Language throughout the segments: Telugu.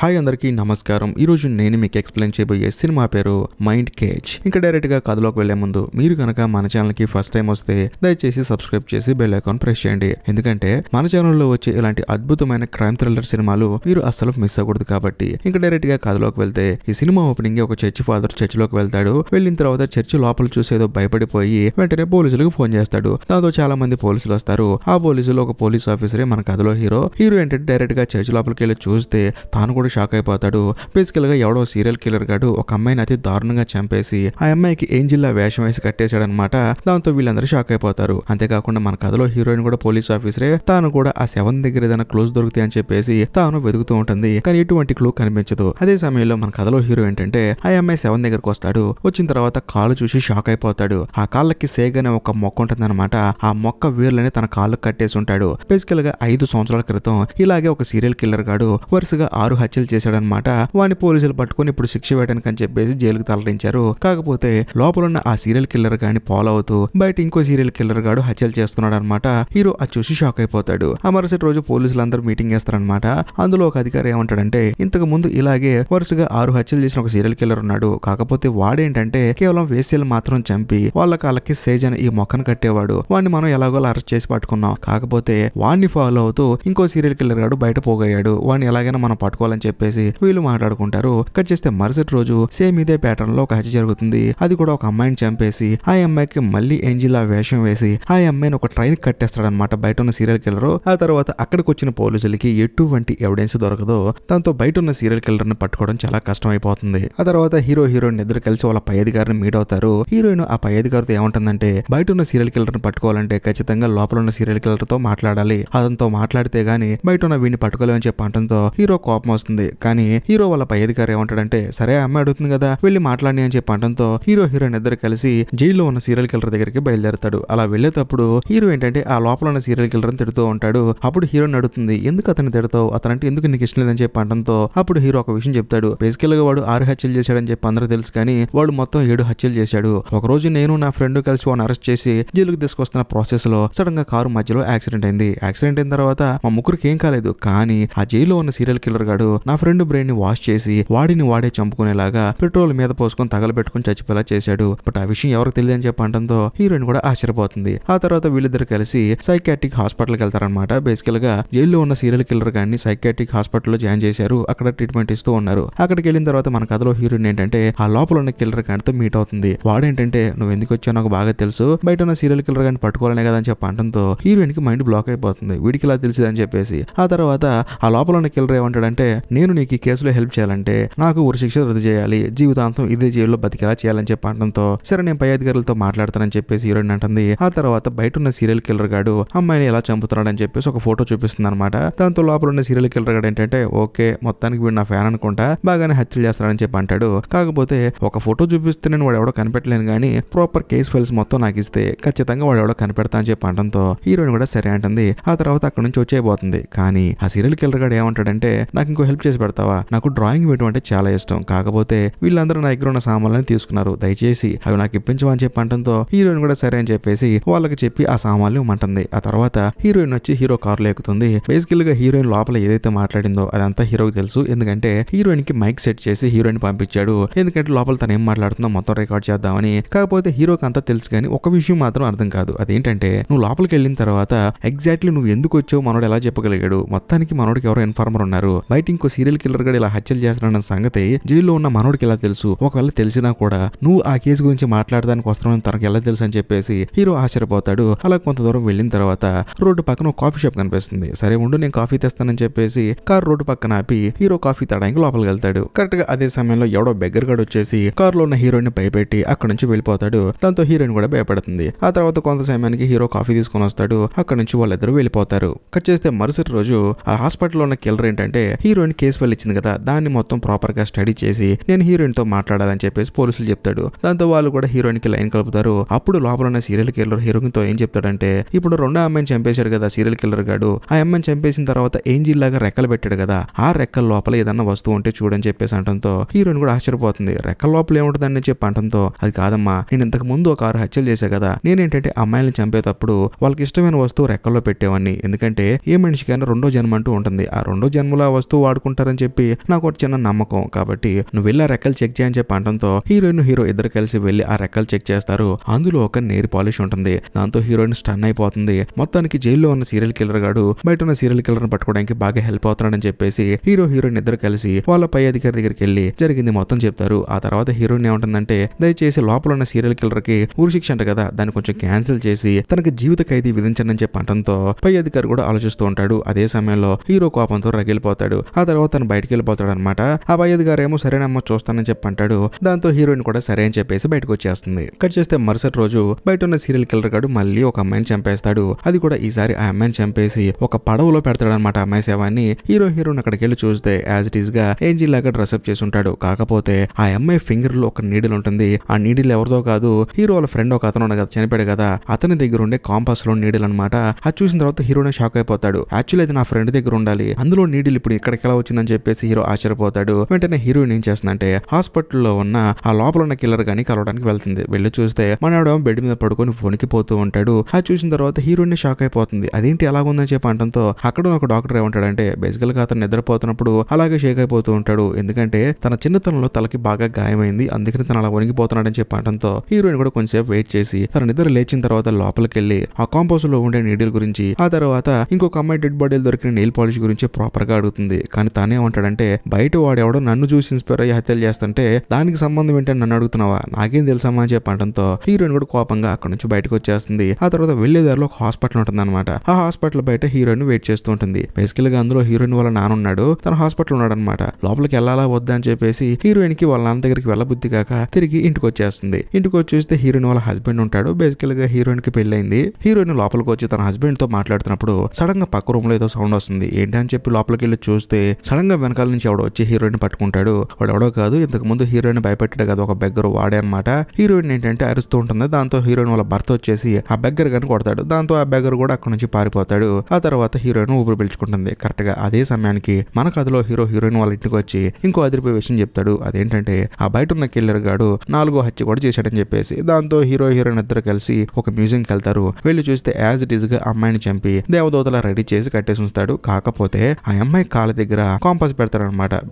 హాయ్ అందరికీ నమస్కారం ఈరోజు నేను మీకు ఎక్స్ప్లెయిన్ చేయబోయే సినిమా పేరు మైండ్ కేజ్ ఇంకా డైరెక్ట్గా కథలోకి వెళ్లే ముందు మీరు కనుక మన ఛానల్కి ఫస్ట్ టైం వస్తే దయచేసి సబ్స్క్రైబ్ చేసి బెల్ ఐకాన్ ప్రెస్ చేయండి ఎందుకంటే మన ఛానల్లో వచ్చే ఇలాంటి అద్భుతమైన క్రైమ్ థ్రిల్లర్ సినిమాలు మీరు అస్సలు మిస్ అవ్వకూడదు కాబట్టి ఇంకా డైరెక్ట్గా కథలోకి వెళ్తే ఈ సినిమా ఓపెనింగ్ ఒక చర్చి ఫాదర్ చర్చిలోకి వెళ్తాడు వెళ్ళిన తర్వాత చర్చి లోపల చూసేదో భయపడిపోయి వెంటనే పోలీసులకు ఫోన్ చేస్తాడు దాంతో చాలా మంది పోలీసులు వస్తారు ఆ పోలీసులు ఒక పోలీస్ ఆఫీసరే మన కథలో హీరో హీరో ఏంటంటే డైరెక్ట్గా చర్చి లోపలికి వెళ్ళి చూస్తే తాను కూడా కూడా షాక్ అయిపోతాడు బేసికల్గా ఎవడో సీరియల్ కిల్లర్ గాడు ఒక అమ్మాయిని అతి దారుణంగా చంపేసి ఆ అమ్మాయికి ఏంజిల్లా వేషం వేసి కట్టేశాడనమాట దాంతో వీళ్ళందరూ షాక్ అయిపోతారు అంతేకాకుండా మన కథలో హీరోయిన్ కూడా పోలీస్ ఆఫీసరే తాను కూడా ఆ సెవెన్ దగ్గర ఏదైనా క్లోజ్ దొరుకుతాయి అని చెప్పేసి తాను వెతుకుతూ ఉంటుంది కానీ ఎటువంటి క్లూ కనిపించదు అదే సమయంలో మన కథలో హీరో ఏంటంటే ఆ అమ్మాయి సెవెన్ దగ్గరకు వస్తాడు వచ్చిన తర్వాత కాళ్ళు చూసి షాక్ అయిపోతాడు ఆ కాళ్ళకి సేగ్ అనే ఒక మొక్క ఉంటుందన్నమాట ఆ మొక్క వేర్లని తన కాళ్ళకు కట్టేసి ఉంటాడు బేసికల్ గా ఐదు సంవత్సరాల క్రితం ఇలాగే ఒక సీరియల్ కిల్లర్ గాడు వరుసగా ఆరు హత్య హత్యలు చేశాడనమాట వాడిని పోలీసులు పట్టుకుని ఇప్పుడు శిక్ష వేయడానికి అని చెప్పేసి జైలుకు తలరించారు కాకపోతే లోపల ఉన్న ఆ సీరియల్ కిల్లర్ గాని ఫాలో అవుతూ బయట ఇంకో సీరియల్ కిల్లర్ గాడు హత్యలు చేస్తున్నాడు అనమాట హీరో అది చూసి షాక్ అయిపోతాడు ఆ మరుసటి రోజు పోలీసులు అందరూ మీటింగ్ చేస్తారనమాట అందులో ఒక అధికారి ఏమంటాడంటే ఇంతకు ముందు ఇలాగే వరుసగా ఆరు హత్యలు చేసిన ఒక సీరియల్ కిల్లర్ ఉన్నాడు కాకపోతే వాడేంటంటే కేవలం వేసేలు మాత్రం చంపి వాళ్ళ కాళ్ళకి సేజ్ అని ఈ మొక్కను కట్టేవాడు వాడిని మనం ఎలాగో అరెస్ట్ చేసి పట్టుకున్నాం కాకపోతే వాడిని ఫాలో అవుతూ ఇంకో సీరియల్ కిల్లర్ గాడు బయట పోగయ్యాడు వాడిని ఎలాగైనా మనం పట్టుకోవాలని చెప్పేసి వీళ్ళు మాట్లాడుకుంటారు కట్ చేస్తే మరుసటి రోజు సేమ్ ఇదే ప్యాటర్న్ లో ఒక హత్య జరుగుతుంది అది కూడా ఒక అమ్మాయిని చంపేసి ఆ అమ్మాయికి మళ్ళీ ఏంజిలా వేషం వేసి ఆ అమ్మాయిని ఒక ట్రైన్ కట్టేస్తాడనమాట బయట ఉన్న సీరియల్ కిల్లర్ ఆ తర్వాత అక్కడికి వచ్చిన పోలీసులకి ఎటువంటి ఎవిడెన్స్ దొరకదో దాంతో బయట ఉన్న సీరియల్ కిల్లర్ ని పట్టుకోవడం చాలా కష్టం అయిపోతుంది ఆ తర్వాత హీరో హీరోయిన్ ఇద్దరు కలిసి వాళ్ళ పై అధికారిని మీట్ అవుతారు హీరోయిన్ ఆ పై అధికారితో ఏమంటుందంటే బయట ఉన్న సీరియల్ కిల్లర్ ని పట్టుకోవాలంటే ఖచ్చితంగా లోపల ఉన్న సీరియల్ కిల్లర్ తో మాట్లాడాలి అతనితో మాట్లాడితే గానీ బయట ఉన్న వీడిని పట్టుకోలేమని చెప్పి అంటంతో హీరో కోపం వస్తుంది అడుగుతుంది కానీ హీరో వాళ్ళ పై అధికారి ఏమంటాడంటే సరే అమ్మాయి అడుగుతుంది కదా వెళ్ళి మాట్లాడి అని చెప్పి అనడంతో హీరో హీరోయిన్ ఇద్దరు కలిసి జైల్లో ఉన్న సీరియల్ కిల్లర్ దగ్గరికి బయలుదేరతాడు అలా వెళ్ళేటప్పుడు హీరో ఏంటంటే ఆ లోపల ఉన్న సీరియల్ కిల్లర్ అని తిడుతూ ఉంటాడు అప్పుడు హీరోని అడుగుతుంది ఎందుకు అతను తిడతావు అంటే ఎందుకు నీకు ఇష్టం లేదని చెప్పి అనడంతో అప్పుడు హీరో ఒక విషయం చెప్తాడు బేసికల్ గా వాడు ఆరు హత్యలు చేశాడని చెప్పి అందరూ తెలుసు కానీ వాడు మొత్తం ఏడు హత్యలు చేశాడు ఒక రోజు నేను నా ఫ్రెండ్ కలిసి వాడిని అరెస్ట్ చేసి జైలుకు తీసుకొస్తున్న ప్రాసెస్ లో సడన్ గా కారు మధ్యలో యాక్సిడెంట్ అయింది యాక్సిడెంట్ అయిన తర్వాత మా ముగ్గురికి ఏం కాలేదు కానీ ఆ జైల్లో ఉన్న సీరియల్ కిల్లర్ గాడు నా ఫ్రెండ్ బ్రెయిన్ ని వాష్ చేసి వాడిని వాడే చంపుకునేలాగా పెట్రోల్ మీద పోసుకొని తగలబెట్టుకుని చచ్చిపోయేలా చేశాడు బట్ ఆ విషయం ఎవరికి తెలియదని చెప్పి అనడంతో హీరోయిన్ కూడా ఆశ్చర్యపోతుంది ఆ తర్వాత వీళ్ళిద్దరు కలిసి సైకాటిక్ హాస్పిటల్కి వెళ్తారనమాట బేసికల్ గా జైల్లో ఉన్న సీరియల్ కిల్లర్ గాని సైకాటిక్ హాస్పిటల్లో జాయిన్ చేశారు అక్కడ ట్రీట్మెంట్ ఇస్తూ ఉన్నారు అక్కడికి వెళ్ళిన తర్వాత మన కథలో హీరోయిన్ ఏంటంటే ఆ లోపల ఉన్న కిల్లర్ గానితో మీట్ అవుతుంది వాడేంటంటే నువ్వు ఎందుకు వచ్చావు నాకు బాగా తెలుసు బయట ఉన్న సీరియల్ కిల్లర్ గాని పట్టుకోవాలనే కదా అని చెప్పి అనడంతో హీరోయిన్ కి మైండ్ బ్లాక్ అయిపోతుంది వీడికి ఇలా తెలిసిందని చెప్పేసి ఆ తర్వాత ఆ లోపల ఉన్న కిల్లర్ ఏమంటాడంటే నేను నీకు ఈ కేసులో హెల్ప్ చేయాలంటే నాకు ఉరి శిక్ష రద్దు చేయాలి జీవితాంతం ఇదే జైల్లో బతికేలా చేయాలని చెప్పి అంటంతో సరే నేను పై అధికారులతో మాట్లాడతానని చెప్పేసి హీరోయిన్ అంటుంది ఆ తర్వాత బయట ఉన్న సీరియల్ కిల్లర్ గాడు అమ్మాయిని ఎలా అని చెప్పేసి ఒక ఫోటో చూపిస్తుంది అనమాట దాంతో లోపల ఉన్న సీరియల్ కిల్లర్ గాడు ఏంటంటే ఓకే మొత్తానికి వీడు నా ఫ్యాన్ అనుకుంటా బాగానే హత్యలు చేస్తాడని చెప్పి అంటాడు కాకపోతే ఒక ఫోటో చూపిస్తే నేను వాడు ఎవడో కనిపెట్టలేను కానీ ప్రాపర్ కేసు ఫైల్స్ మొత్తం నాకు ఇస్తే ఖచ్చితంగా వాడు ఎవడో కనిపెడతా అని చెప్పి అంటంతో హీరోయిన్ కూడా సరే అంటుంది ఆ తర్వాత అక్కడ నుంచి వచ్చేయబోతుంది కానీ ఆ సీరియల్ కిల్లర్ గాడు ఏమంటాడంటే నాకు ఇంకో హెల్ప్ చేసి పెడతావా నాకు డ్రాయింగ్ వేయడం అంటే చాలా ఇష్టం కాకపోతే వీళ్ళందరూ నా దగ్గర ఉన్న సామాన్లను తీసుకున్నారు దయచేసి అవి నాకు ఇప్పించమని చెప్పి అంటంతో హీరోయిన్ కూడా సరే అని చెప్పేసి వాళ్ళకి చెప్పి ఆ సామాన్లు ఇవ్వమంటుంది ఆ తర్వాత హీరోయిన్ వచ్చి హీరో కార్లో ఎక్కుతుంది బేసికల్ గా హీరోయిన్ లోపల ఏదైతే మాట్లాడిందో అదంతా హీరోకి తెలుసు ఎందుకంటే హీరోయిన్ కి మైక్ సెట్ చేసి హీరోయిన్ పంపించాడు ఎందుకంటే లోపల తను ఏం మాట్లాడుతుందో మొత్తం రికార్డ్ చేద్దామని కాకపోతే హీరోకి అంతా తెలుసు కానీ ఒక విషయం మాత్రం అర్థం కాదు అదేంటంటే నువ్వు లోపలికి వెళ్ళిన తర్వాత ఎగ్జాక్ట్లీ నువ్వు ఎందుకు వచ్చావు మనోడు ఎలా చెప్పగలిగాడు మొత్తానికి మనోడికి ఎవరో ఇన్ఫార్మర్ ఉన్నారు బయట ఎందుకు సీరియల్ కిల్లర్ గా ఇలా హత్యలు చేస్తున్నాడన్న సంగతి జైల్లో ఉన్న మనోడికి ఎలా తెలుసు ఒకవేళ తెలిసినా కూడా నువ్వు ఆ కేసు గురించి మాట్లాడడానికి వస్తామని తనకు ఎలా తెలుసు అని చెప్పేసి హీరో ఆశ్చర్యపోతాడు అలా కొంత దూరం వెళ్ళిన తర్వాత రోడ్డు పక్కన ఒక కాఫీ షాప్ కనిపిస్తుంది సరే ఉండు నేను కాఫీ తెస్తానని చెప్పేసి కార్ రోడ్డు పక్కన ఆపి హీరో కాఫీ తాడానికి లోపలికి వెళ్తాడు కరెక్ట్ గా అదే సమయంలో ఎవడో బెగ్గరగాడు వచ్చేసి కార్ లో ఉన్న హీరోయిన్ భయపెట్టి అక్కడ నుంచి వెళ్ళిపోతాడు దాంతో హీరోయిన్ కూడా భయపడుతుంది ఆ తర్వాత కొంత సమయానికి హీరో కాఫీ తీసుకొని వస్తాడు అక్కడ నుంచి వాళ్ళిద్దరు వెళ్ళిపోతారు కట్ చేస్తే మరుసటి రోజు ఆ హాస్పిటల్లో ఉన్న కిల్లర్ ఏంటంటే హీరోయిన్ కేసు వెళ్ళి ఇచ్చింది కదా దాన్ని మొత్తం ప్రాపర్ గా స్టడీ చేసి నేను హీరోయిన్తో మాట్లాడాలని చెప్పేసి పోలీసులు చెప్తాడు దాంతో వాళ్ళు కూడా హీరోయిన్ కి లైన్ కలుపుతారు అప్పుడు లోపల ఉన్న సీరియల్ కిల్లర్ హీరోయిన్ తో ఏం చెప్తాడంటే ఇప్పుడు రెండో అమ్మాయిని చంపేశాడు కదా సీరియల్ కిల్లర్ గాడు ఆ అమ్మాయిని చంపేసిన తర్వాత ఏంజిల్ లాగా రెక్కలు పెట్టాడు కదా ఆ రెక్కల లోపల ఏదన్నా వస్తువు ఉంటే చూడని చెప్పేసి అంటంతో హీరోయిన్ కూడా ఆశ్చర్యపోతుంది రెక్కల లోపల ఏముంటుందని చెప్పి అంటంతో అది కాదమ్మా నేను ఇంతకు ముందు ఒక ఆరు హత్యలు చేశా కదా నేనేంటంటే అమ్మాయిలను చంపేటప్పుడు వాళ్ళకి ఇష్టమైన వస్తువు రెక్కల్లో పెట్టేవాడిని ఎందుకంటే ఏ మనిషికైనా రెండో జన్మ అంటూ ఉంటుంది ఆ రెండో జన్మలో ఆ వస్తువు వాడుకు ఆడుకుంటారని చెప్పి నాకు ఒక చిన్న నమ్మకం కాబట్టి నువ్వు వెళ్ళి ఆ రెక్కలు చెక్ చేయని చెప్పి అనడంతో హీరోయిన్ హీరో ఇద్దరు కలిసి వెళ్లి ఆ రెక్కలు చెక్ చేస్తారు అందులో ఒక నేర్ పాలిష్ ఉంటుంది దాంతో హీరోయిన్ స్టన్ అయిపోతుంది మొత్తానికి జైల్లో ఉన్న సీరియల్ కిల్లర్ గాడు బయట ఉన్న సీరియల్ కిల్లర్ పట్టుకోవడానికి బాగా హెల్ప్ అవుతున్నాడని చెప్పేసి హీరో హీరోయిన్ ఇద్దరు కలిసి వాళ్ళ పై అధికారి దగ్గరికి వెళ్ళి జరిగింది మొత్తం చెప్తారు ఆ తర్వాత హీరోయిన్ ఏమంటుందంటే దయచేసి లోపల ఉన్న సీరియల్ కిల్లర్ ఊరి శిక్ష అంట కదా దాన్ని కొంచెం క్యాన్సిల్ చేసి తనకి జీవిత ఖైదీ విధించండి అని చెప్పి పై అధికారి కూడా ఆలోచిస్తూ ఉంటాడు అదే సమయంలో హీరో కోపంతో రగిలిపోతాడు ఆ తర్వాత తను బయటికి వెళ్ళిపోతాడు అనమాట ఆ పై గారు ఏమో సరేనమ్మ చూస్తానని చెప్పి అంటాడు దాంతో హీరోయిన్ కూడా సరే అని చెప్పేసి బయటకు వచ్చేస్తుంది కట్ చేస్తే మరుసటి రోజు బయట ఉన్న సీరియల్ కిల్లర్ గాడు మళ్ళీ ఒక అమ్మాయిని చంపేస్తాడు అది కూడా ఈసారి ఆ అమ్మాయిని చంపేసి ఒక పడవలో పెడతాడు అనమాట అమ్మాయి సేవాన్ని హీరో హీరోయిన్ అక్కడికి వెళ్ళి చూస్తే యాజ్ ఇట్ ఈస్ గా ఏంజిల్ లాగా డ్రెస్అప్ చేసి ఉంటాడు కాకపోతే ఆ అమ్మాయి ఫింగర్ లో ఒక నీడిల్ ఉంటుంది ఆ నీడిల్ ఎవరిదో కాదు హీరో వాళ్ళ ఫ్రెండ్ ఒక అతను కదా చనిపోయాడు కదా అతని దగ్గర ఉండే కాంపాస్ లో నీడిల్ అనమాట అది చూసిన తర్వాత హీరోయిన్ షాక్ అయిపోతాడు యాక్చువల్ అది నా ఫ్రెండ్ దగ్గర ఉండాలి అందులో నీడిల్ ఇప్పుడు ఇక్కడికి ఎలా వచ్చిందని చెప్పేసి హీరో ఆశ్చర్యపోతాడు వెంటనే హీరోయిన్ ఏం హాస్పిటల్ హాస్పిటల్లో ఉన్న ఆ లోపల ఉన్న కిల్లర్ గాని కలవడానికి వెళ్తుంది వెళ్ళి చూస్తే మన బెడ్ మీద పడుకొని వణికిపోతూ ఉంటాడు అది చూసిన తర్వాత హీరోయిన్ షాక్ అయిపోతుంది అదేంటి ఎలా ఉందని చెప్పి అంటంతో అక్కడ ఒక డాక్టర్ ఏమంటాడంటే బేసికల్ గా అతను నిద్రపోతున్నప్పుడు అలాగే షేక్ అయిపోతూ ఉంటాడు ఎందుకంటే తన చిన్నతనంలో తలకి బాగా గాయమైంది అందుకని తను అలా వణికిపోతున్నాడని చెప్పి అంటంతో హీరోయిన్ కూడా కొంచెంసేపు వెయిట్ చేసి తన నిద్ర లేచిన తర్వాత లోపలికి వెళ్ళి ఆ కాంపోజ్ లో ఉండే నీడిల్ గురించి ఆ తర్వాత ఇంకొక అమ్మాయి డెడ్ బాడీలు దొరికిన నెయిల్ పాలిష్ గురించి ప్రాపర్ గా అడుగుతుంది కానీ తానే ఉంటాడంటే బయట ఎవడో నన్ను చూసి ఇన్స్పైర్ అయ్యి హత్యలు చేస్తుంటే దానికి సంబంధం ఏంటని నన్ను అడుగుతున్నావా నాకేం తెలుసమ్మా అని చెప్పి అనడంతో హీరోయిన్ కూడా కోపంగా అక్కడ నుంచి బయటకు వచ్చేస్తుంది ఆ తర్వాత వెళ్లేదారిలో ఒక హాస్పిటల్ ఉంటుంది అనమాట ఆ హాస్పిటల్ బయట హీరోయిన్ వెయిట్ చేస్తూ ఉంటుంది బేసికల్ గా అందులో హీరోయిన్ వాళ్ళ నాన్న ఉన్నాడు తన హాస్పిటల్ ఉన్నాడు అనమాట లోపలికి వెళ్ళాలా వద్దా అని చెప్పేసి హీరోయిన్ కి వాళ్ళ నాన్న దగ్గరికి వెళ్ళబుద్ధి కాక తిరిగి ఇంటికి వచ్చేస్తుంది ఇంటికి వచ్చేస్తే హీరోయిన్ వాళ్ళ హస్బెండ్ ఉంటాడు బేసికల్ గా హీరోయిన్ కి పెళ్ళైంది హీరోయిన్ లోపలికి వచ్చి తన హస్బెండ్ తో మాట్లాడుతున్నప్పుడు సడన్ గా పక్క రూమ్ లో ఏదో సౌండ్ వస్తుంది ఏంటి అని చెప్పి లోపలికి వెళ్ళి చూస్తే సడన్గా వెనకాల నుంచి ఎవడో వచ్చి హీరోయిన్ పట్టుకుంటాడు వాడు ఎవడో కాదు ఇంతకు ముందు హీరోయిన్ భయపెట్టాడు కదా ఒక బెగ్గర్ వాడే అనమాట హీరోయిన్ ఏంటంటే అరుస్తూ ఉంటుంది దాంతో హీరోయిన్ వాళ్ళ భర్త వచ్చేసి ఆ బెగ్గర్ కానీ కొడతాడు దాంతో ఆ బెగ్గర్ కూడా అక్కడ నుంచి పారిపోతాడు ఆ తర్వాత హీరోయిన్ ఊపిరి పిలుచుకుంటుంది కరెక్ట్ గా అదే సమయానికి మన కథలో హీరో హీరోయిన్ వాళ్ళ ఇంటికి వచ్చి ఇంకో అదిరిపోయే విషయం చెప్తాడు అదేంటంటే ఆ బయట ఉన్న కిల్లర్ గాడు నాలుగో హత్య కూడా చేశాడని చెప్పేసి దాంతో హీరో హీరోయిన్ ఇద్దరు కలిసి ఒక మ్యూజియంకి వెళ్తారు వెళ్లి చూస్తే యాజ్ ఇట్ ఈస్ గా అమ్మాయిని చంపి దేవదూతలా రెడీ చేసి కట్టేసి ఉంచుతాడు కాకపోతే ఆ అమ్మాయి కాళ్ళ దగ్గర కాంపస్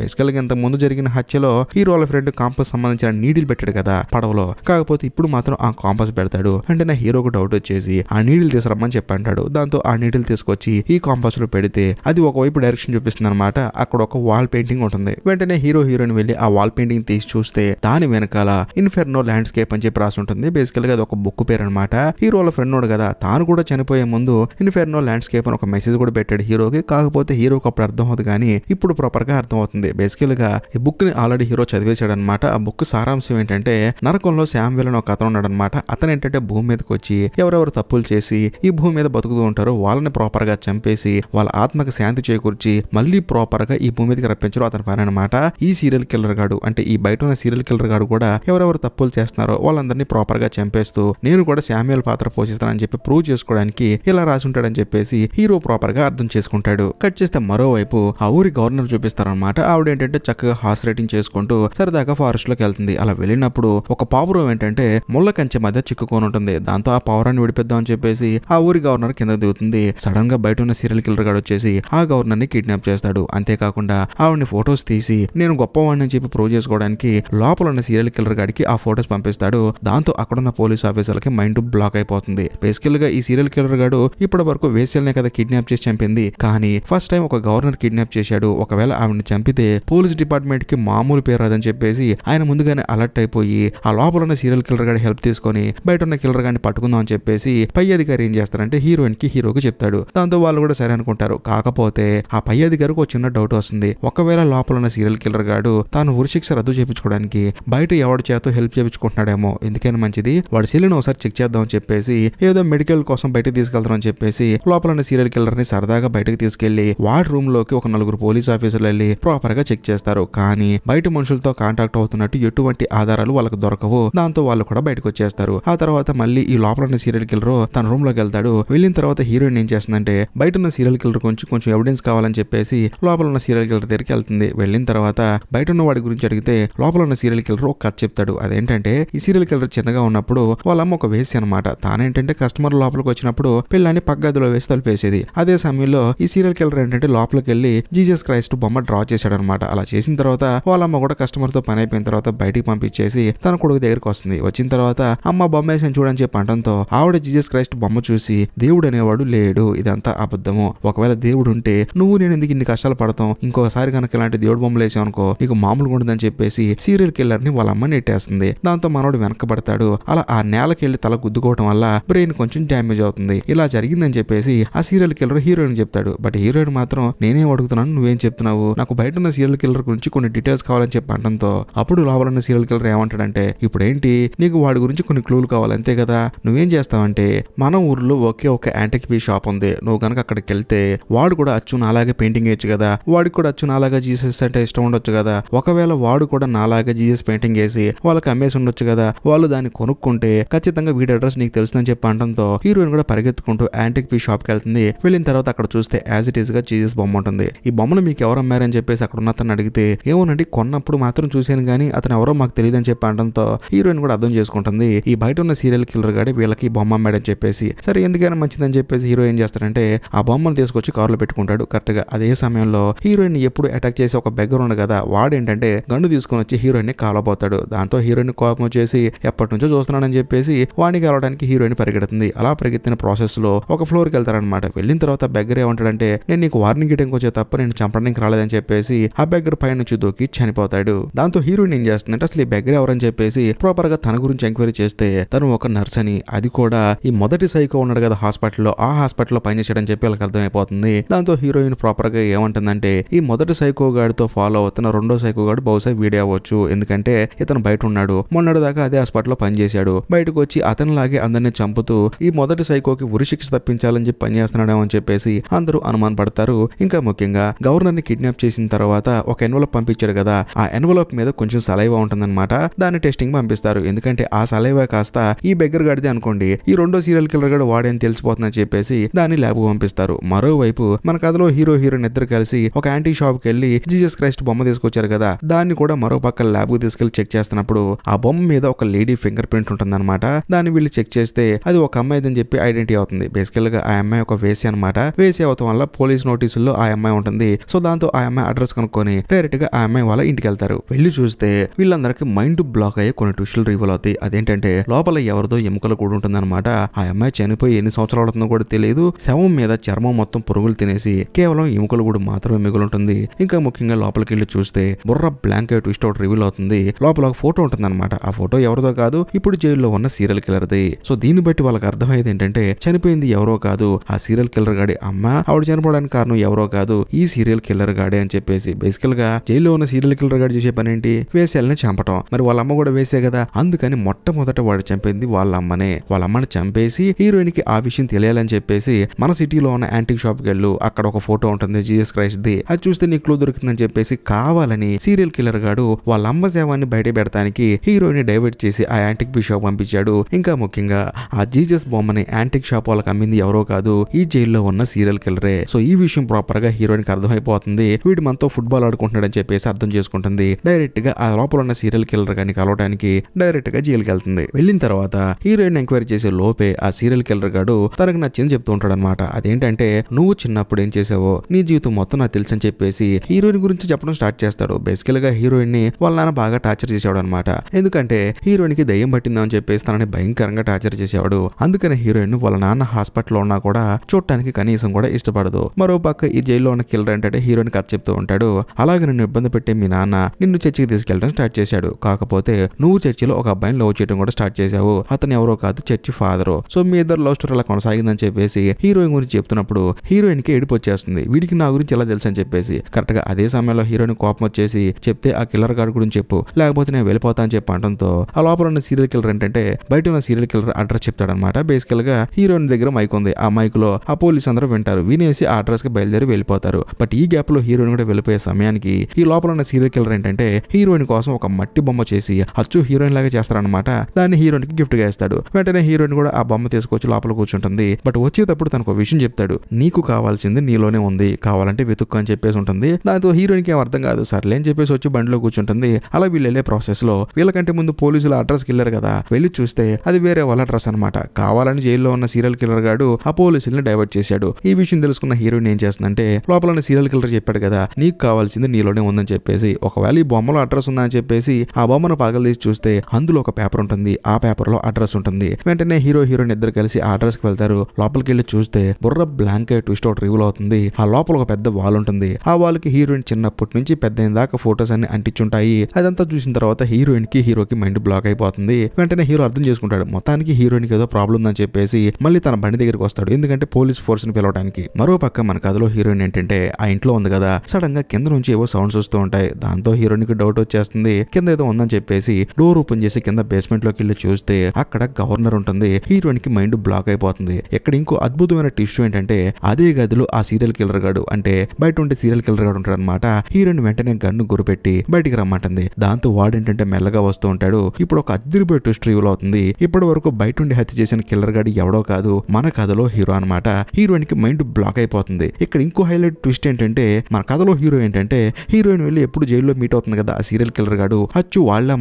బేసికల్ గా ఇంత ముందు జరిగిన హత్యలో హీరో వాళ్ళ ఫ్రెండ్ కాంపస్ సంబంధించిన నీడిల్ పెట్టాడు కదా పడవలో కాకపోతే ఇప్పుడు మాత్రం ఆ కాంపస్ పెడతాడు అంటే నా హీరోకు డౌట్ వచ్చేసి ఆ నీడిల్ తీసుకురమ్మని చెప్పి అంటాడు దాంతో ఆ నీడిల్ తీసుకొచ్చి ఈ కాంపస్ లో పెడితే అది ఒకవైపు డైరెక్షన్ చూపిస్తుంది అనమాట అక్కడ ఒక వాల్ పెయింటింగ్ ఉంటుంది వెంటనే హీరో హీరోయిన్ వెళ్లి ఆ వాల్ పెయింటింగ్ తీసి చూస్తే దాని వెనకాల ఇన్ఫెర్నో ల్యాండ్స్కేప్ అని చెప్పి రాసి ఉంటుంది బేసికల్ గా అది ఒక బుక్ పేరు అనమాట హీరో వాళ్ళ ఫ్రెండ్ కదా తాను కూడా చనిపోయే ముందు ఇన్ఫెర్నో ల్యాండ్స్కేప్ అని ఒక మెసేజ్ కూడా పెట్టాడు హీరోకి కాకపోతే హీరోకి అప్పుడు అర్థం అవుతుంది కానీ ఇప్పుడు ప్రాపర్గా అర్థమవుతుంది బేసికల్గా ఈ బుక్ని ఆల్రెడీ హీరో చదివేశాడనమాట ఆ బుక్ సారాంశం ఏంటంటే నరకంలో శామ్ అని ఒక అతను ఉన్నాడనమాట అతను ఏంటంటే భూమి మీదకి వచ్చి ఎవరెవరు తప్పులు చేసి ఈ భూమి మీద బతుకుతూ ఉంటారు వాళ్ళని ప్రాపర్గా చంపేసి వాళ్ళ ఆత్మకు శాంతి చేకూర్చి మళ్ళీ ప్రాపర్గా ఈ భూమి మీదకి రప్పించారు అతని పని అనమాట ఈ సీరియల్ కిల్లర్ గాడు అంటే ఈ బయట ఉన్న సీరియల్ కిల్లర్ గాడు కూడా ఎవరెవరు తప్పులు చేస్తున్నారో వాళ్ళందరినీ ప్రాపర్గా చంపేస్తూ నేను కూడా శామ్యుల్ పాత్ర పోషిస్తానని చెప్పి ప్రూవ్ చేసుకోవడానికి ఇలా రాసి ఉంటాడని చెప్పేసి హీరో ప్రాపర్గా అర్థం చేసుకుంటాడు కట్ చేస్తే మరోవైపు ఆ ఊరి గవర్నర్ చూపిస్తారనమాట ఆవిడ ఏంటంటే చక్కగా హార్స్ రైటింగ్ చేసుకుంటూ సరదాగా ఫారెస్ట్ లోకి వెళ్తుంది అలా వెళ్ళినప్పుడు ఒక పావురం ఏంటంటే ముళ్ళ కంచె మధ్య చిక్కుకొని ఉంటుంది దాంతో ఆ పావురాన్ని విడిపిద్దామని చెప్పేసి ఆ ఊరి గవర్నర్ కింద దిగుతుంది సడన్ గా బయట ఉన్న సీరియల్ కిల్లర్ గాడు వచ్చేసి ఆ గవర్నర్ ని కిడ్నాప్ చేస్తాడు అంతేకాకుండా ఆవిడని ఫొటోస్ తీసి నేను గొప్పవాడిని చెప్పి ప్రూవ్ చేసుకోవడానికి లోపల ఉన్న సీరియల్ కిల్లర్ గాడికి ఆ ఫొటోస్ పంపిస్తాడు దాంతో అక్కడ ఉన్న పోలీస్ ఆఫీసర్లకి మైండ్ బ్లాక్ అయిపోతుంది బేసికల్ గా ఈ సీరియల్ కిల్లర్ గాడు ఇప్పటి వరకు వేసేల్నే కదా కిడ్నాప్ చేసి చంపింది కానీ ఫస్ట్ టైం ఒక గవర్నర్ కిడ్నాప్ చేశాడు చెప్పాడు ఒకవేళ ఆవిడని చంపితే పోలీస్ డిపార్ట్మెంట్ కి మామూలు పేరు రాదని చెప్పేసి ఆయన ముందుగానే అలర్ట్ అయిపోయి ఆ లోపల ఉన్న సీరియల్ కిల్లర్ గారి హెల్ప్ తీసుకొని బయట ఉన్న కిల్లర్ గారిని పట్టుకుందాం అని చెప్పేసి పై అధికారి ఏం చేస్తారంటే హీరోయిన్ కి హీరోకి చెప్తాడు దాంతో వాళ్ళు కూడా సరే అనుకుంటారు కాకపోతే ఆ పై అధికారికి ఒక చిన్న డౌట్ వస్తుంది ఒకవేళ లోపల ఉన్న సీరియల్ కిల్లర్ గాడు తాను ఉరిశిక్ష రద్దు చేయించుకోవడానికి బయట ఎవరి చేత హెల్ప్ చేయించుకుంటున్నాడేమో ఎందుకైనా మంచిది వాడి సీరియల్ని ఒకసారి చెక్ చేద్దామని చెప్పేసి ఏదో మెడికల్ కోసం బయటకు తీసుకెళ్తామని చెప్పేసి లోపల ఉన్న సీరియల్ కిల్లర్ ని సరదాగా బయటకు తీసుకెళ్లి వాడి రూమ్ లోకి ఒక నలుగురు పోలీస్ ఆఫీసర్లు వెళ్ళి ప్రాపర్ గా చెక్ చేస్తారు కానీ బయట మనుషులతో కాంటాక్ట్ అవుతున్నట్టు ఎటువంటి ఆధారాలు వాళ్ళకు దొరకవు దాంతో వాళ్ళు కూడా బయటకు వచ్చేస్తారు ఆ తర్వాత మళ్ళీ ఈ లోపల ఉన్న సీరియల్ కిల్లర్ తన రూమ్ లోకి వెళ్తాడు వెళ్ళిన తర్వాత హీరోయిన్ ఏం చేస్తుందంటే బయట ఉన్న సీరియల్ కిల్లర్ కొంచెం కొంచెం ఎవిడెన్స్ కావాలని చెప్పేసి లోపల ఉన్న సీరియల్ కిల్లర్ దగ్గరికి వెళ్తుంది వెళ్ళిన తర్వాత బయట ఉన్న వాడి గురించి అడిగితే లోపల ఉన్న సీరియల్ కిల్లర్ ఒక కథ చెప్తాడు అదేంటంటే ఈ సీరియల్ కిల్లర్ చిన్నగా ఉన్నప్పుడు అమ్మ ఒక వేసి అనమాట తానేంటంటే కస్టమర్ లోపలికి వచ్చినప్పుడు పిల్లాన్ని పక్క వేసి తలిపేసేది అదే సమయంలో ఈ సీరియల్ కిల్లర్ ఏంటంటే లోపలికి వెళ్ళి జీజస్ జీసస్ క్రైస్ట్ బొమ్మ డ్రా చేశాడు అనమాట అలా చేసిన తర్వాత వాళ్ళ అమ్మ కూడా తో పని అయిపోయిన తర్వాత బయటికి పంపించేసి తన కొడుకు దగ్గరికి వస్తుంది వచ్చిన తర్వాత అమ్మ బొమ్మ వేసాను చూడని చెప్పి అనడంతో ఆవిడ జీసస్ క్రైస్ట్ బొమ్మ చూసి దేవుడు అనేవాడు లేడు ఇదంతా అబద్ధము ఒకవేళ దేవుడు ఉంటే నువ్వు నేను ఎందుకు ఇన్ని కష్టాలు పడతాం ఇంకోసారి కనుక ఇలాంటి దేవుడు బొమ్మలు వేసావు అనుకో నీకు మామూలుగా ఉండదని చెప్పేసి సీరియల్ కిల్లర్ ని వాళ్ళ అమ్మ నెట్టేస్తుంది దాంతో మనోడు వెనకబడతాడు అలా ఆ నేలకి వెళ్లి తల గుద్దుకోవడం వల్ల బ్రెయిన్ కొంచెం డ్యామేజ్ అవుతుంది ఇలా జరిగిందని చెప్పేసి ఆ సీరియల్ కిల్లర్ హీరోయిన్ చెప్తాడు బట్ హీరోయిన్ మాత్రం నేనేం అడుగుతున్నాను నువ్వు ఏం చెప్తున్నావు నాకు బయట ఉన్న సీరియల్ కిల్లర్ గురించి కొన్ని డీటెయిల్స్ కావాలని చెప్పి అంటంతో అప్పుడు లోపల ఉన్న సీరియల్ కిల్లర్ ఏమంటాడంటే ఇప్పుడు ఏంటి నీకు వాడి గురించి కొన్ని క్లూలు కావాలి అంతే కదా నువ్వేం చేస్తావంటే మన ఊర్లో ఒకే ఒక యాంటిక్ పీ షాప్ ఉంది నువ్వు కనుక అక్కడికి వెళ్తే వాడు కూడా అచ్చు నాలాగే పెయింటింగ్ వేయచ్చు కదా వాడికి కూడా అచ్చు నాలాగా జీసస్ అంటే ఇష్టం ఉండొచ్చు కదా ఒకవేళ వాడు కూడా నాలాగా జీసస్ పెయింటింగ్ వేసి వాళ్ళకి అమ్మేసి ఉండొచ్చు కదా వాళ్ళు దాన్ని కొనుక్కుంటే ఖచ్చితంగా వీడి అడ్రస్ నీకు అని చెప్పి అంటంతో హీరోయిన్ కూడా పరిగెత్తుకుంటూ యాంటిక్ పీ షాప్కి వెళ్తుంది వెళ్ళిన తర్వాత అక్కడ చూస్తే యాజ్ ఇట్ ఈస్ గా జీసస్ బొమ్మ ఉంటుంది ఈ బొమ్మను మీకు ఎవరు అమ్మారని చెప్పేసి అక్కడ ఉన్న అతను అడిగితే ఏమోనండి కొన్నప్పుడు మాత్రం చూశాను కానీ అతను ఎవరో మాకు తెలియదు అని చెప్పి అనడంతో హీరోయిన్ కూడా అర్థం చేసుకుంటుంది ఈ బయట ఉన్న సీరియల్ కిల్లర్ గాడి వీళ్ళకి బొమ్మ అమ్మాడని చెప్పేసి సరే ఎందుకైనా మంచిదని చెప్పేసి హీరో ఏం చేస్తాడంటే ఆ బొమ్మను తీసుకొచ్చి కారులో పెట్టుకుంటాడు కరెక్ట్గా అదే సమయంలో హీరోయిన్ ఎప్పుడు అటాక్ చేసి ఒక బెగ్గర్ ఉండదు కదా వాడేంటంటే గన్ను తీసుకొని వచ్చి హీరోయిన్ ని కాలబోతాడు దాంతో హీరోయిన్ కోపం వచ్చేసి ఎప్పటి నుంచో చూస్తున్నాడని చెప్పేసి వాడిని కలవడానికి హీరోయిన్ పరిగెడుతుంది అలా పరిగెత్తిన ప్రాసెస్ లో ఒక ఫ్లోర్ కి వెళ్తారనమాట వెళ్ళిన తర్వాత బెగ్గర్ ఏమంటాడంటే నేను నీకు వార్నింగ్ ఇవ్వడానికి వచ్చే తప్ప నేను చంపడానికి రాలేదని చెప్పేసి ఆ బెగ్గర్ పై నుంచి దూకి చనిపోతాడు దాంతో హీరోయిన్ ఏం చేస్తుందంటే అసలు ఈ బెగ్గర్ ఎవరని చెప్పేసి ప్రాపర్ గా తన గురించి ఎంక్వైరీ చేస్తే తను ఒక నర్స్ అని అది కూడా ఈ మొదటి సైకో ఉన్నాడు కదా హాస్పిటల్లో ఆ హాస్పిటల్లో పనిచేయడం చెప్పి వాళ్ళకి అర్థమైపోతుంది దాంతో హీరోయిన్ ప్రాపర్ గా ఏమంటుందంటే ఈ మొదటి సైకో గాడితో ఫాలో అవుతున్న రెండో సైకో గాడు బహుశా వీడియో అవ్వచ్చు ఎందుకంటే ఇతను బయట ఉన్నాడు మొన్నటి దాకా అదే హాస్పిటల్లో పనిచేశాడు బయటకు వచ్చి లాగే అందరిని చంపుతూ ఈ మొదటి సైకోకి ఉరిశిక్ష తప్పించాలని చెప్పి పనిచేస్తున్నాడేమో అని చెప్పేసి అందరూ అనుమానపడతారు ఇంకా ముఖ్యంగా ఎవరు నన్ను కిడ్నాప్ చేసిన తర్వాత ఒక ఎన్వలప్ పంపించారు కదా ఆ ఎన్వలప్ మీద కొంచెం సలైవా ఉంటుందన్నమాట దాన్ని టెస్టింగ్ పంపిస్తారు ఎందుకంటే ఆ సలైవా కాస్త ఈ బెగ్గర్ గడిది అనుకోండి ఈ రెండో సీరియల్ కిల్లర్ గడు వాడేం తెలిసిపోతుందని చెప్పేసి దాన్ని ల్యాబ్ పంపిస్తారు మరోవైపు మన కథలో హీరో హీరోయిన్ ఇద్దరు కలిసి ఒక యాంటీ షాప్ కి వెళ్లి జీజస్ క్రైస్ట్ బొమ్మ తీసుకొచ్చారు కదా దాన్ని కూడా మరో పక్క ల్యాబ్ తీసుకెళ్లి చెక్ చేస్తున్నప్పుడు ఆ బొమ్మ మీద ఒక లేడీ ఫింగర్ ప్రింట్ ఉంటుందన్నమాట దాన్ని వీళ్ళు చెక్ చేస్తే అది ఒక అమ్మాయిదని చెప్పి ఐడెంటిటీ అవుతుంది బేసికల్ గా ఆ అమ్మాయి ఒక వేసి అనమాట వేసి అవతం వల్ల పోలీస్ నోటీసుల్లో ఆ అమ్మాయి ఉంటుంది సో దాంతో ఆ అమ్మాయి అడ్రస్ కనుక్కొని డైరెక్ట్ గా ఆ అమ్మాయి వాళ్ళ ఇంటికి వెళ్తారు వెళ్ళి చూస్తే వీళ్ళందరికీ మైండ్ బ్లాక్ అయ్యే కొన్ని ట్యూషన్లు రివల్ అవుతాయి అదేంటంటే లోపల ఎవరిదో ఎముకలు కూడా ఉంటుందన్నమాట ఆ అమ్మాయి చనిపోయి ఎన్ని సంవత్సరాలు అవుతుందో కూడా తెలియదు శవం మీద చర్మం మొత్తం పురుగులు తినేసి కేవలం ఎముకలు కూడా మాత్రమే మిగులుంటుంది ఇంకా ముఖ్యంగా లోపలికి వెళ్ళి చూస్తే బుర్ర బ్లాంక్ ట్విస్ట్ అవుట్ రివీల్ అవుతుంది లోపల ఒక ఫోటో ఉంటుందన్నమాట ఆ ఫోటో ఎవరిదో కాదు ఇప్పుడు జైల్లో ఉన్న సీరియల్ కిల్లర్ ది సో దీన్ని బట్టి వాళ్ళకి అర్థమయ్యేది ఏంటంటే చనిపోయింది ఎవరో కాదు ఆ సీరియల్ కిల్లర్ గాడి అమ్మ ఆవిడ చనిపోవడానికి కారణం ఎవరో కాదు ఈ సీరియల్ సీరియల్ కిల్లర్ గాడే అని చెప్పేసి బేసికల్ గా జైల్లో ఉన్న సీరియల్ కిల్లర్ గాడు చేసే పని ఏంటి వేసేయాలని చంపటం మరి వాళ్ళ అమ్మ కూడా వేసే కదా అందుకని మొట్టమొదట వాడు చంపింది వాళ్ళ అమ్మనే వాళ్ళ అమ్మని చంపేసి హీరోయిన్ కి ఆ విషయం తెలియాలని చెప్పేసి మన సిటీలో ఉన్న యాంటిక్ షాప్ కి వెళ్ళు అక్కడ ఒక ఫోటో ఉంటుంది జీఎస్ క్రైస్ట్ ది అది చూస్తే నీకు క్లూ దొరికిందని చెప్పేసి కావాలని సీరియల్ కిల్లర్ గాడు వాళ్ళ అమ్మ సేవాన్ని బయట పెడతానికి హీరోయిన్ డైవర్ట్ చేసి ఆ యాంటిక్ షాప్ పంపించాడు ఇంకా ముఖ్యంగా ఆ జీజస్ బొమ్మని యాంటిక్ షాప్ వాళ్ళకి అమ్మింది ఎవరో కాదు ఈ జైల్లో ఉన్న సీరియల్ కిల్లరే సో ఈ విషయం ప్రాపర్ గా హీరోయిన్ కి అర్థమైపోయింది అయిపోతుంది వీడు మనతో ఫుట్బాల్ అని చెప్పేసి అర్థం చేసుకుంటుంది డైరెక్ట్ గా ఆ లోపల ఉన్న సీరియల్ కిల్లర్ గాని కలవడానికి డైరెక్ట్ గా జైలుకి వెళ్తుంది వెళ్ళిన తర్వాత హీరోయిన్ ఎంక్వైరీ చేసే లోపే ఆ సీరియల్ కిల్లర్ గాడు తనకు నచ్చింది చెప్తూ ఉంటాడు అనమాట అదేంటంటే నువ్వు చిన్నప్పుడు ఏం చేసావో నీ జీవితం మొత్తం నాకు అని చెప్పేసి హీరోయిన్ గురించి చెప్పడం స్టార్ట్ చేస్తాడు బేసికల్ గా హీరోయిన్ ని వాళ్ళ నాన్న బాగా టార్చర్ చేసేవాడు అనమాట ఎందుకంటే హీరోయిన్ కి దయ్యం పట్టిందని చెప్పేసి తనని భయంకరంగా టార్చర్ చేసేవాడు అందుకని హీరోయిన్ వాళ్ళ నాన్న హాస్పిటల్ లో ఉన్నా కూడా చూడటానికి కనీసం కూడా ఇష్టపడదు మరో పక్క ఈ జైల్లో ఉన్న కిల్లర్ అంటే ఉంటాడు హీరోని కథ చెప్తూ ఉంటాడు అలాగే నిన్ను ఇబ్బంది పెట్టే మీ నాన్న నిన్ను చర్చికి తీసుకెళ్లడం స్టార్ట్ చేశాడు కాకపోతే నువ్వు చర్చిలో ఒక అబ్బాయిని లవ్ చేయడం కూడా స్టార్ట్ చేశావు అతను ఎవరో కాదు చర్చి ఫాదర్ సో మీ ఇద్దరు లవ్ స్టోరీ అలా కొనసాగిందని చెప్పేసి హీరోయిన్ గురించి చెప్తున్నప్పుడు హీరోయిన్ కి ఏడుపు వచ్చేస్తుంది వీడికి నా గురించి ఎలా తెలుసు అని చెప్పేసి కరెక్ట్ గా అదే సమయంలో హీరోయిన్ కోపం వచ్చేసి చెప్తే ఆ కిల్లర్ గారి గురించి చెప్పు లేకపోతే నేను వెళ్ళిపోతా అని చెప్పి అనడంతో ఆ లోపల ఉన్న సీరియల్ కిల్లర్ ఏంటంటే బయట ఉన్న సీరియల్ కిల్లర్ అడ్రస్ చెప్తాడనమాట బేసికల్ గా హీరోయిన్ దగ్గర మైక్ ఉంది ఆ మైక్ లో ఆ పోలీస్ అందరూ వింటారు వినేసి ఆ అడ్రస్ కి బయలుదేరి వెళ్ళిపోతారు బట్ ఈ ఈ గ్యాప్ లో హీరోయిన్ కూడా వెళ్ళిపోయే సమయానికి ఈ లోపల ఉన్న సీరియల్ కిల్లర్ ఏంటంటే హీరోయిన్ కోసం ఒక మట్టి బొమ్మ చేసి అచ్చు హీరోయిన్ లాగా చేస్తారనమాట దాన్ని గిఫ్ట్ గా ఇస్తాడు వెంటనే హీరోయిన్ కూడా ఆ బొమ్మ తీసుకొచ్చి లోపల కూర్చుంటుంది బట్ వచ్చేటప్పుడు తనకు విషయం చెప్తాడు నీకు కావాల్సింది నీలోనే ఉంది కావాలంటే వెతుక్కు అని చెప్పేసి ఉంటుంది దాంతో హీరోయిన్ ఏం అర్థం కాదు సర్లే అని చెప్పేసి వచ్చి బండిలో కూర్చుంటుంది అలా వీళ్ళు వెళ్ళే లో వీళ్ళకంటే ముందు పోలీసులు అడ్రస్ వెళ్ళారు కదా వెళ్ళి చూస్తే అది వేరే వాళ్ళ అడ్రస్ అనమాట కావాలని జైల్లో ఉన్న సీరియల్ కిల్లర్ గాడు ఆ పోలీసుల్ని డైవర్ట్ చేశాడు ఈ విషయం తెలుసుకున్న హీరోయిన్ ఏం చేస్తుందంటే లోపల సీరియల్ పర్టికులర్ చెప్పాడు కదా నీకు కావాల్సింది నీలోనే ఉందని చెప్పేసి ఒకవేళ ఈ బొమ్మలో అడ్రస్ ఉందని చెప్పేసి ఆ బొమ్మను తీసి చూస్తే అందులో ఒక పేపర్ ఉంటుంది ఆ పేపర్ లో అడ్రస్ ఉంటుంది వెంటనే హీరో హీరోయిన్ ఇద్దరు కలిసి ఆ కి వెళ్తారు లోపలికి వెళ్ళి చూస్తే బుర్ర బ్లాంక్ ట్విస్ట్ ఒకటి రివీల్ అవుతుంది ఆ లోపల ఒక పెద్ద వాల్ ఉంటుంది ఆ వాల్ కి హీరోయిన్ చిన్నప్పటి నుంచి పెద్ద దాకా ఫొటోస్ అన్ని అంటించుంటాయి అదంతా చూసిన తర్వాత హీరోయిన్ కి హీరోకి మైండ్ బ్లాక్ అయిపోతుంది వెంటనే హీరో అర్థం చేసుకుంటాడు మొత్తానికి హీరోయిన్ కి ఏదో ప్రాబ్లం ఉందని చెప్పేసి మళ్ళీ తన బండి దగ్గరికి వస్తాడు ఎందుకంటే పోలీస్ ఫోర్స్ ని పిలవడానికి మరో పక్క మన కథలో హీరోయిన్ ఏంటంటే ఆ లో ఉంది కదా సడన్ గా కింద నుంచి ఏవో సౌండ్స్ వస్తూ ఉంటాయి దాంతో హీరోనికి డౌట్ వచ్చేస్తుంది కింద ఏదో ఉందని చెప్పేసి డోర్ ఓపెన్ చేసి కింద బేస్మెంట్ లోకి వెళ్ళి చూస్తే అక్కడ గవర్నర్ ఉంటుంది హీరోయిన్ కి మైండ్ బ్లాక్ అయిపోతుంది ఇక్కడ ఇంకో అద్భుతమైన టిష్యూ ఏంటంటే అదే గదిలో ఆ సీరియల్ కిల్లర్ గాడు అంటే బయట ఉండే సీరియల్ కిల్లర్ గాడు ఉంటాడు అనమాట హీరోయిన్ వెంటనే గన్ను గురిపెట్టి బయటికి రమ్మంటుంది దాంతో వాడేంటంటే మెల్లగా వస్తూ ఉంటాడు ఇప్పుడు ఒక అద్దరిపోయే ట్విస్ట్ రివ్యూల్ అవుతుంది ఇప్పటి వరకు బయట ఉండి హత్య చేసిన కిల్లర్ గాడు ఎవడో కాదు మన కథలో హీరో అనమాట హీరోయిన్ కి మైండ్ బ్లాక్ అయిపోతుంది ఇక్కడ ఇంకో హైలైట్ ట్విస్ట్ ఏంటంటే ఏంటంటే మన కథలో హీరో ఏంటంటే హీరోయిన్ వెళ్ళి ఎప్పుడు జైల్లో మీట్ అవుతుంది కదా ఆ సీరియల్ కిల్లర్ గాడు అచ్చు వాళ్ళ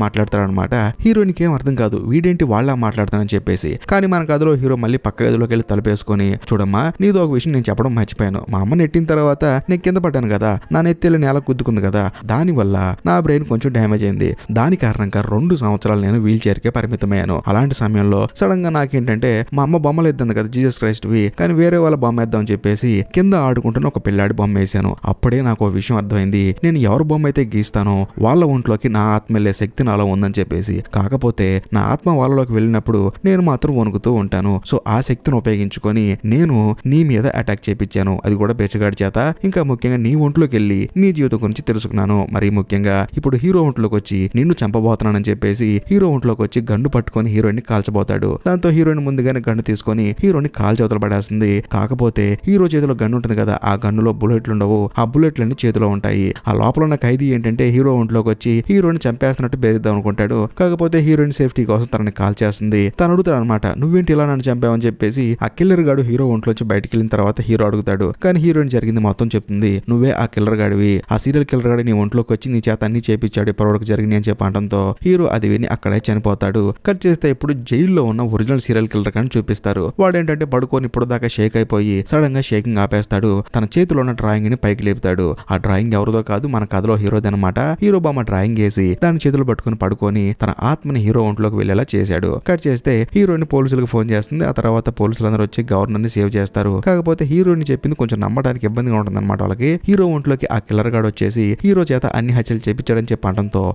అనమాట హీరోయిన్కి ఏం అర్థం కాదు వీడేంటి వాళ్ళ మాట్లాడతానని చెప్పేసి కానీ మన కథలో హీరో మళ్ళీ పక్క గదిలోకి వెళ్ళి తలపేసుకొని చూడమ్మా నీదో ఒక విషయం నేను చెప్పడం మర్చిపోయాను మా అమ్మ నెట్టిన తర్వాత నేను కింద పడ్డాను కదా నా నెత్తేలు నేల కుద్దుకుంది కదా దానివల్ల నా బ్రెయిన్ కొంచెం డ్యామేజ్ అయింది దాని కారణంగా రెండు సంవత్సరాలు నేను వీల్ చైర్కే పరిమితమయ్యాను అలాంటి సమయంలో సడన్ గా నాకేంటంటే మా అమ్మ బొమ్మలు ఇద్దాను కదా జీసస్ క్రైస్ట్వి కానీ వేరే వాళ్ళ బొమ్మ వేద్దామని చెప్పేసి కింద ఆడుకుంటున్న ఒక పిల్లాడి బొమ్మ గీశాను అప్పుడే నాకు విషయం అర్థమైంది నేను ఎవరి బొమ్మ అయితే గీస్తానో వాళ్ళ ఒంట్లోకి నా ఆత్మ వెళ్ళే శక్తి నాలో ఉందని చెప్పేసి కాకపోతే నా ఆత్మ వాళ్ళలోకి వెళ్ళినప్పుడు నేను మాత్రం వణుకుతూ ఉంటాను సో ఆ శక్తిని ఉపయోగించుకొని నేను నీ మీద అటాక్ చేపించాను అది కూడా బెచ్చగాడి చేత ఇంకా ముఖ్యంగా నీ ఒంట్లోకి వెళ్ళి నీ జీవితం గురించి తెలుసుకున్నాను మరి ముఖ్యంగా ఇప్పుడు హీరో ఒంట్లోకి వచ్చి నిన్ను చంపబోతున్నానని చెప్పేసి హీరో ఒంట్లోకి వచ్చి గన్ను పట్టుకొని హీరోయిన్ ని కాల్చబోతాడు దాంతో హీరోయిన్ ముందుగానే గన్ను తీసుకొని హీరోని కాల్చవతలు పడేస్తుంది కాకపోతే హీరో చేతిలో గన్ను ఉంటుంది కదా ఆ గన్నులో బుల్లెట్లు ఉండవు ఆ అన్ని చేతిలో ఉంటాయి ఆ లోపల ఉన్న ఖైదీ ఏంటంటే హీరో ఒంట్లోకి వచ్చి హీరోని చంపేస్తున్నట్టు బెదిరిద్దాం అనుకుంటాడు కాకపోతే హీరోయిన్ సేఫ్టీ కోసం తనని కాల్ చేస్తుంది తను అడుగుతాడు అనమాట నువ్వేంటి ఇలా నన్ను చంపావని చెప్పేసి ఆ కిల్లర్ గాడు హీరో ఒంట్లోంచి బయటకు వెళ్ళిన తర్వాత హీరో అడుగుతాడు కానీ హీరోయిన్ జరిగింది మొత్తం చెప్తుంది నువ్వే ఆ కిల్లర్ గాడివి ఆ సీరియల్ కిల్లర్ గాడి నీ ఒంట్లోకి వచ్చి నీ చేత అన్ని చేపించాడు ఇప్పటివరకు జరిగింది అని చెప్పి అనడంతో హీరో అది విని అక్కడే చనిపోతాడు కట్ చేస్తే ఇప్పుడు జైల్లో ఉన్న ఒరిజినల్ సీరియల్ కిల్లర్ గాని చూపిస్తారు వాడేంటంటే పడుకొని ఇప్పుడు దాకా షేక్ అయిపోయి సడన్ గా షేకింగ్ ఆపేస్తాడు తన చేతిలో ఉన్న డ్రాయింగ్ డ్రాయింగ్ పైకి లేపుతాడు ఆ డ్రాయింగ్ ఎవరిదో కాదు మన కథలో హీరోది అనమాట హీరో బామ్మ డ్రాయింగ్ వేసి దాని చేతులు పట్టుకుని పడుకొని తన ఆత్మని హీరో ఒంట్లోకి వెళ్ళేలా చేశాడు కట్ చేస్తే హీరోని పోలీసులకు ఫోన్ చేస్తుంది ఆ తర్వాత పోలీసులందరూ వచ్చి గవర్నర్ ని సేవ్ చేస్తారు కాకపోతే హీరోని చెప్పింది కొంచెం నమ్మడానికి ఇబ్బందిగా ఉంటుంది అనమాట వాళ్ళకి హీరో ఒంట్లోకి ఆ కిల్లర్ గాడు వచ్చేసి హీరో చేత అన్ని హత్యలు చేపించాడని చెప్పి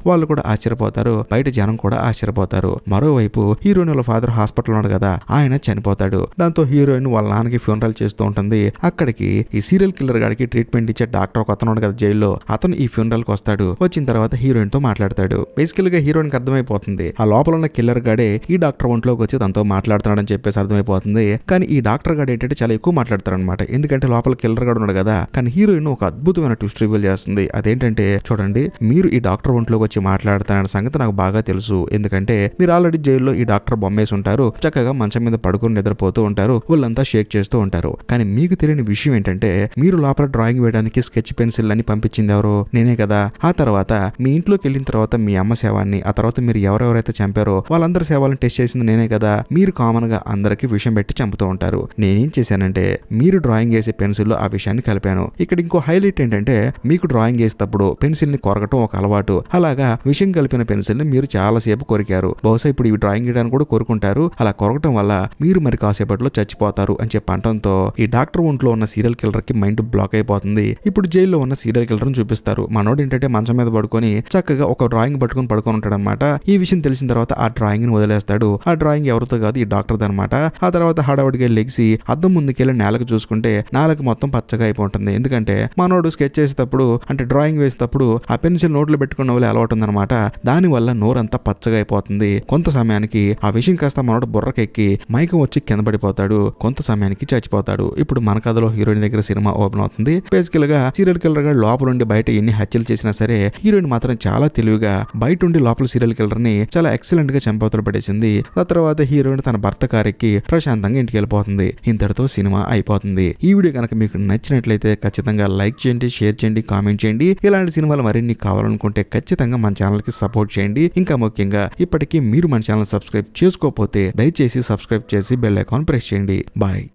వాళ్ళు కూడా ఆశ్చర్యపోతారు బయట జనం కూడా ఆశ్చర్యపోతారు మరోవైపు హీరోయిన్ వాళ్ళ ఫాదర్ హాస్పిటల్ ఉన్నాడు కదా ఆయన చనిపోతాడు దాంతో హీరోయిన్ వాళ్ళ నాన్నకి ఫ్యూనరల్ చేస్తూ ఉంటుంది అక్కడికి ఈ సీరియల్ కిల్లర్ గాడికి ట్రీట్ ట్రీట్మెంట్ ఇచ్చే డాక్టర్ ఒక అతను కదా జైల్లో అతను ఈ ఫ్యూనరల్ కి వస్తాడు వచ్చిన తర్వాత హీరోయిన్ తో మాట్లాడతాడు బేసికల్ గా హీరోయిన్ కి అర్థమైపోతుంది ఆ లోపల ఉన్న కిల్లర్ గాడే ఈ డాక్టర్ ఒంట్లోకి వచ్చి తనతో మాట్లాడుతున్నాడని చెప్పేసి అర్థమైపోతుంది కానీ ఈ డాక్టర్ గాడు ఏంటంటే చాలా ఎక్కువ మాట్లాడతారనమాట ఎందుకంటే లోపల కిల్లర్ గాడు ఉన్నాడు కదా కానీ హీరోయిన్ ఒక అద్భుతమైన ట్విస్ట్ రివీల్ చేస్తుంది అదేంటంటే చూడండి మీరు ఈ డాక్టర్ ఒంట్లోకి వచ్చి మాట్లాడుతారన్న సంగతి నాకు బాగా తెలుసు ఎందుకంటే మీరు ఆల్రెడీ జైల్లో ఈ డాక్టర్ బొమ్మేసి ఉంటారు చక్కగా మంచం మీద పడుకుని నిద్రపోతూ ఉంటారు వాళ్ళంతా షేక్ చేస్తూ ఉంటారు కానీ మీకు తెలియని విషయం ఏంటంటే మీరు లోపల డ్రాయింగ్ డ్రాయింగ్ వేయడానికి స్కెచ్ పెన్సిల్ అని పంపించింది ఎవరు నేనే కదా ఆ తర్వాత మీ ఇంట్లోకి వెళ్ళిన తర్వాత మీ అమ్మ సేవాన్ని ఆ తర్వాత మీరు ఎవరెవరైతే చంపారో వాళ్ళందరి సేవాలను టెస్ట్ చేసింది నేనే కదా మీరు కామన్ గా అందరికి విషయం పెట్టి చంపుతూ ఉంటారు నేనేం చేశానంటే మీరు డ్రాయింగ్ చేసే పెన్సిల్ ఆ విషయాన్ని కలిపాను ఇక్కడ ఇంకో హైలైట్ ఏంటంటే మీకు డ్రాయింగ్ చేసేటప్పుడు పెన్సిల్ ని కొరకటం ఒక అలవాటు అలాగా విషయం కలిపిన పెన్సిల్ ని మీరు చాలాసేపు కొరికారు బహుశా ఇప్పుడు ఈ డ్రాయింగ్ చేయడానికి కూడా కోరుకుంటారు అలా కొరకటం వల్ల మీరు మరి కాసేపట్లో చచ్చిపోతారు అని చెప్పి అంటంతో ఈ డాక్టర్ ఒంట్లో ఉన్న సీరియల్ కిల్లర్ కి మైండ్ బ్లాక్ అయిపోతుంది అవుతుంది ఇప్పుడు జైల్లో ఉన్న సీరియల్ కిల్లర్ చూపిస్తారు మనోడు ఏంటంటే మంచం మీద పడుకొని చక్కగా ఒక డ్రాయింగ్ పట్టుకొని పడుకొని అనమాట ఈ విషయం తెలిసిన తర్వాత ఆ డ్రాయింగ్ ని వదిలేస్తాడు ఆ డ్రాయింగ్ ఎవరితో కాదు ఈ డాక్టర్ అనమాట ఆ తర్వాత హడావుడిగా లెగ్సి అద్దం ముందుకెళ్ళి నేలకు చూసుకుంటే నేలకు మొత్తం పచ్చగా అయిపోతుంది ఎందుకంటే మనోడు స్కెచ్ చేసేటప్పుడు అంటే డ్రాయింగ్ వేసేటప్పుడు ఆ పెన్సిల్ నోట్లో పెట్టుకున్న వాళ్ళు అలవాటు ఉందనమాట దానివల్ల నోరంతా పచ్చగా అయిపోతుంది కొంత సమయానికి ఆ విషయం కాస్త మనోడు బుర్రకెక్కి మైకం వచ్చి కింద పడిపోతాడు కొంత సమయానికి చచ్చిపోతాడు ఇప్పుడు మన కథలో హీరోయిన్ దగ్గర సినిమా ఓపెన్ అవుతుంది బేసికల్ గా సీరియల్ కిల్లర్ గా లోపల ఉండి బయట ఎన్ని హత్యలు చేసినా సరే హీరోయిన్ మాత్రం చాలా తెలివిగా బయట ఉండి లోపల సీరియల్ కిల్లర్ ని చాలా ఎక్సలెంట్ గా చంపవతలు పడేసింది ఆ తర్వాత హీరోయిన్ తన భర్త కారెక్కి ప్రశాంతంగా ఇంటికి వెళ్ళిపోతుంది ఇంతటితో సినిమా అయిపోతుంది ఈ వీడియో కనుక మీకు నచ్చినట్లయితే ఖచ్చితంగా లైక్ చేయండి షేర్ చేయండి కామెంట్ చేయండి ఇలాంటి సినిమాలు మరిన్ని కావాలనుకుంటే ఖచ్చితంగా మన కి సపోర్ట్ చేయండి ఇంకా ముఖ్యంగా ఇప్పటికీ మీరు మన ఛానల్ సబ్స్క్రైబ్ చేసుకోకపోతే దయచేసి సబ్స్క్రైబ్ చేసి బెల్ ఐకాన్ ప్రెస్ చేయండి బాయ్